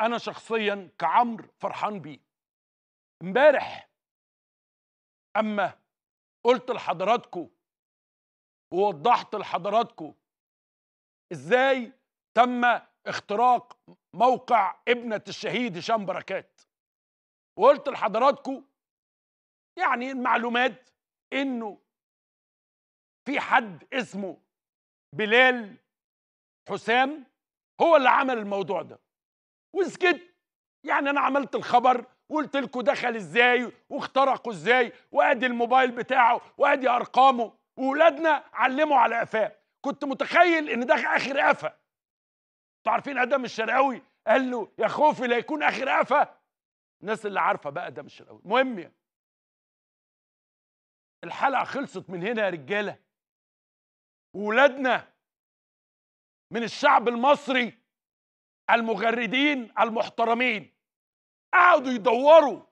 انا شخصيا كعمرو فرحان بيه امبارح اما قلت لحضراتكم ووضحت لحضراتكم ازاي تم اختراق موقع ابنه الشهيد هشام بركات وقلت لحضراتكم يعني المعلومات انه في حد اسمه بلال حسام هو اللي عمل الموضوع ده وسكت يعني انا عملت الخبر وقلت لكم دخل ازاي واخترقوا ازاي وادي الموبايل بتاعه وادي ارقامه واولادنا علموا على قفاه كنت متخيل ان ده اخر قفا انتوا عارفين ادم الشرقاوي قال له يا خوفي لا يكون اخر قفا الناس اللي عارفه بقى ادم الشرقاوي المهم يعني الحلقه خلصت من هنا يا رجاله ولادنا من الشعب المصري المغردين المحترمين قعدوا يدوروا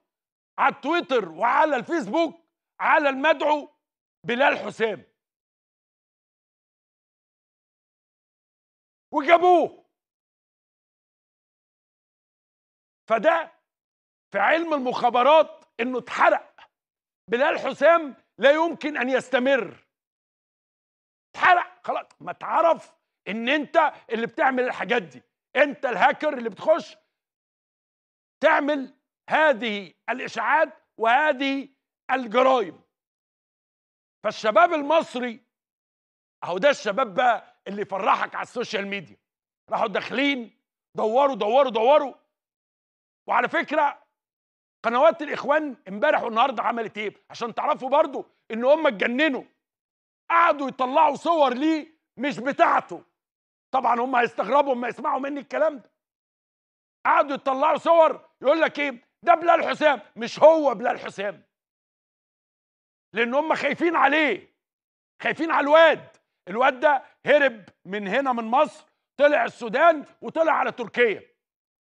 على التويتر وعلى الفيسبوك على المدعو بلال حسام وجابوه فده في علم المخابرات انه اتحرق بلال حسام لا يمكن ان يستمر اتحرق خلاص ما تعرف ان انت اللي بتعمل الحاجات دي انت الهاكر اللي بتخش تعمل هذه الاشاعات وهذه الجرائم فالشباب المصري اهو ده الشباب بقى اللي يفرحك على السوشيال ميديا راحوا داخلين دوروا دوروا دوروا وعلى فكره قنوات الاخوان امبارح والنهارده عملت ايه عشان تعرفوا برضو ان هم اتجننوا قعدوا يطلعوا صور ليه مش بتاعته طبعا هم هيستغربوا لما يسمعوا مني الكلام ده قعدوا يطلعوا صور يقول لك ايه ده بلال حسام مش هو بلال حسام لان هم خايفين عليه خايفين على الواد الواد ده هرب من هنا من مصر طلع السودان وطلع على تركيا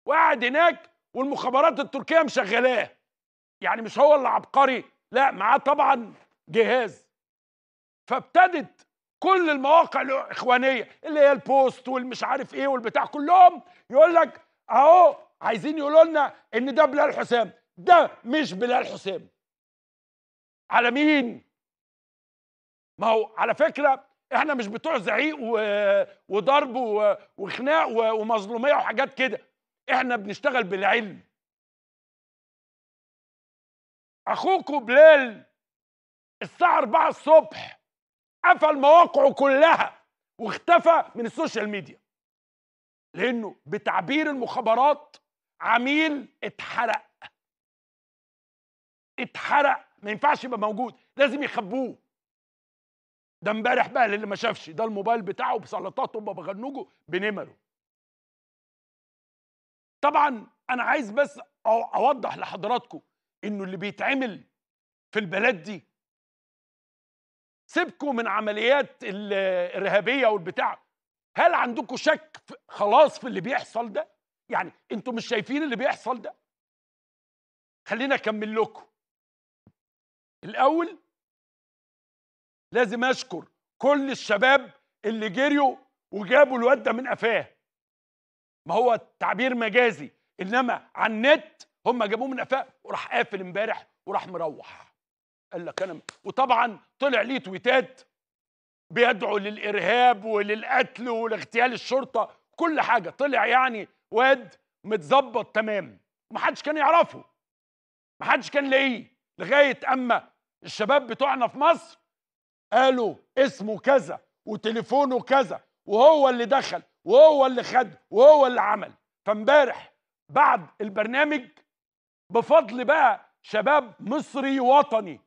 وقعد هناك والمخابرات التركيه مشغلاه يعني مش هو اللي عبقري لا معاه طبعا جهاز فابتدت كل المواقع الاخوانيه اللي هي البوست والمش عارف ايه والبتاع كلهم يقول لك اهو عايزين يقولوا لنا ان ده بلال حسام ده مش بلال حسام على مين ما هو على فكره احنا مش بتوع زعيق وضرب وخناق ومظلوميه وحاجات كده احنا بنشتغل بالعلم اخوكم بلال الساعه 4 الصبح قفل مواقعه كلها واختفى من السوشيال ميديا لانه بتعبير المخابرات عميل اتحرق اتحرق ما ينفعش يبقى موجود لازم يخبوه ده امبارح بقى للي ما شافش ده الموبايل بتاعه بسلطاته وببغنوجه بنمره طبعا انا عايز بس اوضح لحضراتكم انه اللي بيتعمل في البلد دي سيبكم من عمليات الارهابيه والبتاع هل عندكم شك خلاص في اللي بيحصل ده يعني انتوا مش شايفين اللي بيحصل ده خلينا اكمل لكم الاول لازم اشكر كل الشباب اللي جريوا وجابوا الواد ده من قفاه ما هو تعبير مجازي انما على النت هم جابوه من قفاه وراح قافل امبارح وراح مروح قال لك انا وطبعا طلع ليه تويتات بيدعو للارهاب وللقتل ولاغتيال الشرطه كل حاجه طلع يعني واد متظبط تمام ومحدش كان يعرفه محدش كان لاقيه لغايه اما الشباب بتوعنا في مصر قالوا اسمه كذا وتليفونه كذا وهو اللي دخل وهو اللي خد وهو اللي عمل فامبارح بعد البرنامج بفضل بقى شباب مصري وطني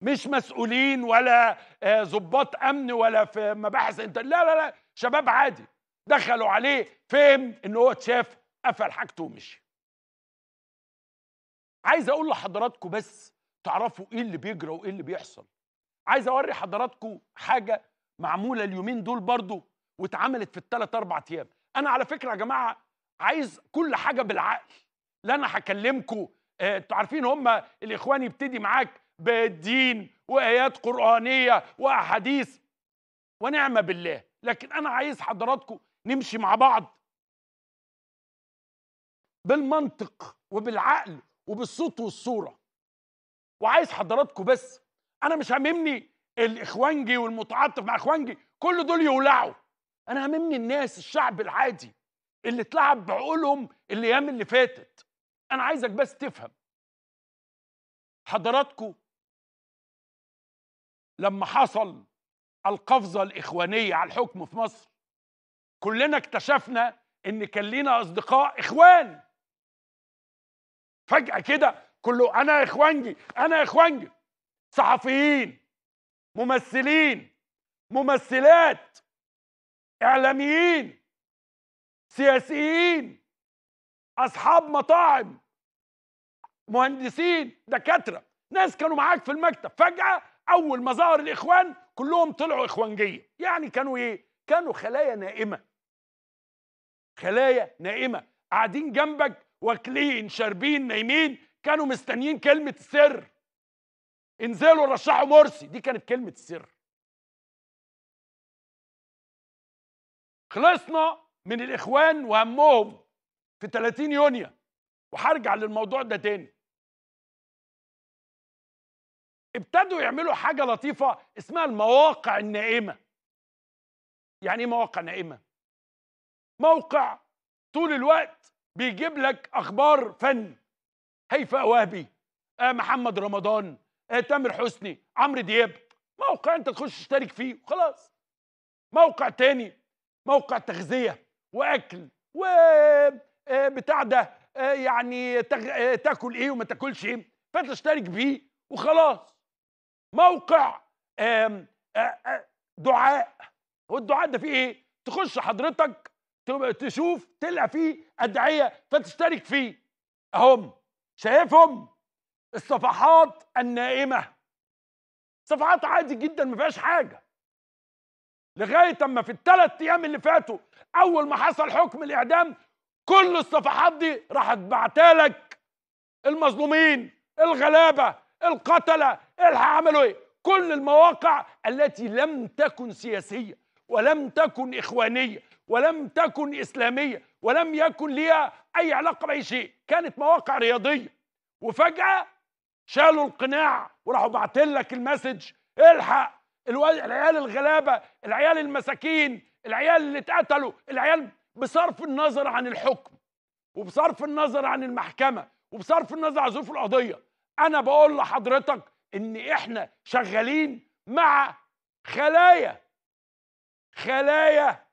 مش مسؤولين ولا آه، ضباط امن ولا في مباحث انت لا لا لا شباب عادي دخلوا عليه فهم ان هو اتشاف قفل حاجته ومشي عايز اقول لحضراتكم بس تعرفوا ايه اللي بيجرى وايه اللي بيحصل عايز اوري حضراتكم حاجه معموله اليومين دول برضو واتعملت في الثلاث اربع ايام انا على فكره يا جماعه عايز كل حاجه بالعقل لا انا هكلمكم آه، انتوا عارفين هم الاخوان يبتدي معاك بالدين وايات قرانيه واحاديث ونعمه بالله لكن انا عايز حضراتكم نمشي مع بعض بالمنطق وبالعقل وبالصوت والصوره وعايز حضراتكم بس انا مش هاممني الاخوانجي والمتعاطف مع اخوانجي كل دول يولعوا انا هاممني الناس الشعب العادي اللي اتلعب بعقولهم الايام اللي فاتت انا عايزك بس تفهم حضراتكم لما حصل القفزه الاخوانيه على الحكم في مصر كلنا اكتشفنا ان كان لينا اصدقاء اخوان فجاه كده كله انا اخوانجي انا اخوانجي صحفيين ممثلين ممثلات اعلاميين سياسيين اصحاب مطاعم مهندسين دكاتره ناس كانوا معاك في المكتب فجاه اول ما ظهر الاخوان كلهم طلعوا اخوانجيه يعني كانوا ايه كانوا خلايا نائمه خلايا نائمه قاعدين جنبك واكلين شاربين نايمين كانوا مستنيين كلمه السر انزلوا رشحوا مرسي دي كانت كلمه السر خلصنا من الاخوان وهمهم في 30 يونيو وهرجع للموضوع ده تاني ابتدوا يعملوا حاجة لطيفة اسمها المواقع النائمة يعني ايه مواقع نائمة؟ موقع طول الوقت بيجيب لك أخبار فن هيفاء وهبي آه محمد رمضان آه تامر حسني عمرو دياب موقع انت تخش تشترك فيه وخلاص موقع تاني موقع تغذية وأكل و آه، بتاع ده آه، يعني آه، تاكل ايه وما تاكلش ايه فتشترك بيه وخلاص موقع دعاء هو الدعاء ده فيه ايه تخش حضرتك تشوف تلقى فيه ادعيه فتشترك فيه اهم شايفهم الصفحات النائمه صفحات عادي جدا ما فيهاش حاجه لغايه اما في الثلاث ايام اللي فاتوا اول ما حصل حكم الاعدام كل الصفحات دي راحت بعتالك المظلومين الغلابه القتله الحق عملوا ايه كل المواقع التي لم تكن سياسيه ولم تكن اخوانيه ولم تكن اسلاميه ولم يكن ليها اي علاقه باي شيء كانت مواقع رياضيه وفجاه شالوا القناع وراحوا باعتين لك المسج الحق العيال الغلابه العيال المساكين العيال اللي اتقتلوا العيال بصرف النظر عن الحكم وبصرف النظر عن المحكمه وبصرف النظر عن ظروف القضيه انا بقول لحضرتك ان احنا شغالين مع خلايا خلايا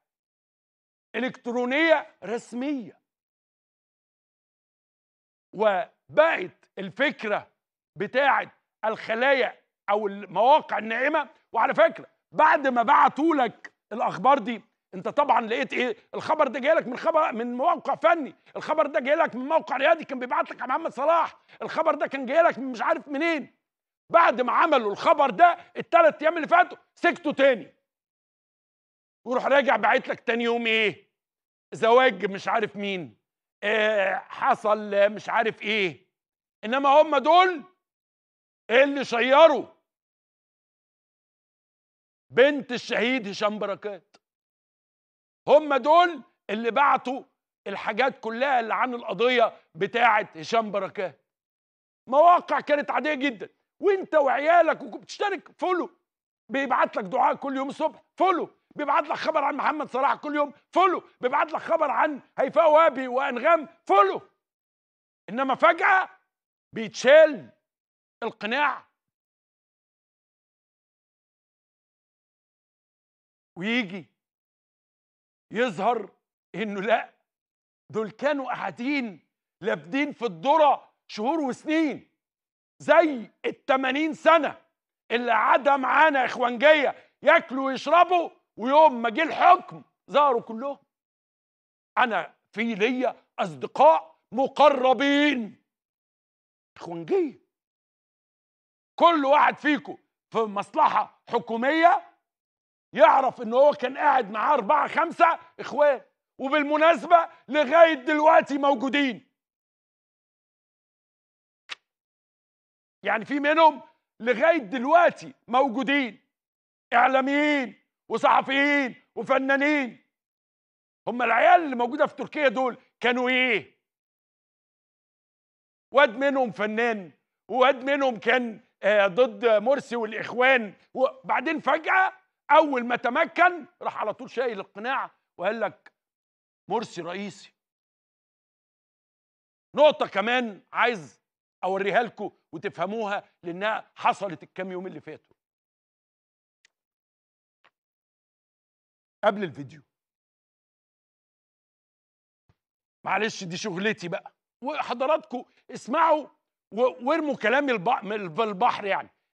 الكترونيه رسميه وبقت الفكره بتاعه الخلايا او المواقع الناعمه وعلى فكره بعد ما بعتوا لك الاخبار دي انت طبعا لقيت ايه الخبر ده جاي لك من خبر من موقع فني الخبر ده جاي لك من موقع رياضي كان بيبعت لك محمد صلاح الخبر ده كان جاي لك من مش عارف منين بعد ما عملوا الخبر ده الثلاث ايام اللي فاتوا سكتوا تاني وروح راجع باعت لك تاني يوم ايه زواج مش عارف مين إيه حصل مش عارف ايه انما هم دول اللي شيروا بنت الشهيد هشام بركات هم دول اللي بعتوا الحاجات كلها اللي عن القضيه بتاعه هشام بركات مواقع كانت عاديه جدا وانت وعيالك وبتشترك فولو بيبعت لك دعاء كل يوم الصبح فولو بيبعت لك خبر عن محمد صلاح كل يوم فولو بيبعت لك خبر عن هيفاء وهبي وانغام فولو انما فجاه بيتشال القناع ويجي يظهر انه لا دول كانوا قاعدين لابدين في الذره شهور وسنين زي ال 80 سنه اللي عدا معانا اخوانجيه ياكلوا ويشربوا ويوم ما جه الحكم ظهروا كلهم انا في ليا اصدقاء مقربين اخوانجيه كل واحد فيكم في مصلحه حكوميه يعرف ان هو كان قاعد معاه اربعه خمسه اخوان وبالمناسبه لغايه دلوقتي موجودين يعني في منهم لغايه دلوقتي موجودين اعلاميين وصحفيين وفنانين هم العيال اللي موجوده في تركيا دول كانوا ايه واد منهم فنان واد منهم كان آه، ضد مرسي والاخوان وبعدين فجاه اول ما تمكن راح على طول شايل القناع وقال لك مرسي رئيسي نقطه كمان عايز اوريها لكم وتفهموها لانها حصلت الكام يوم اللي فاتوا قبل الفيديو معلش دي شغلتي بقى وحضراتكم اسمعوا وارموا كلامي البحر يعني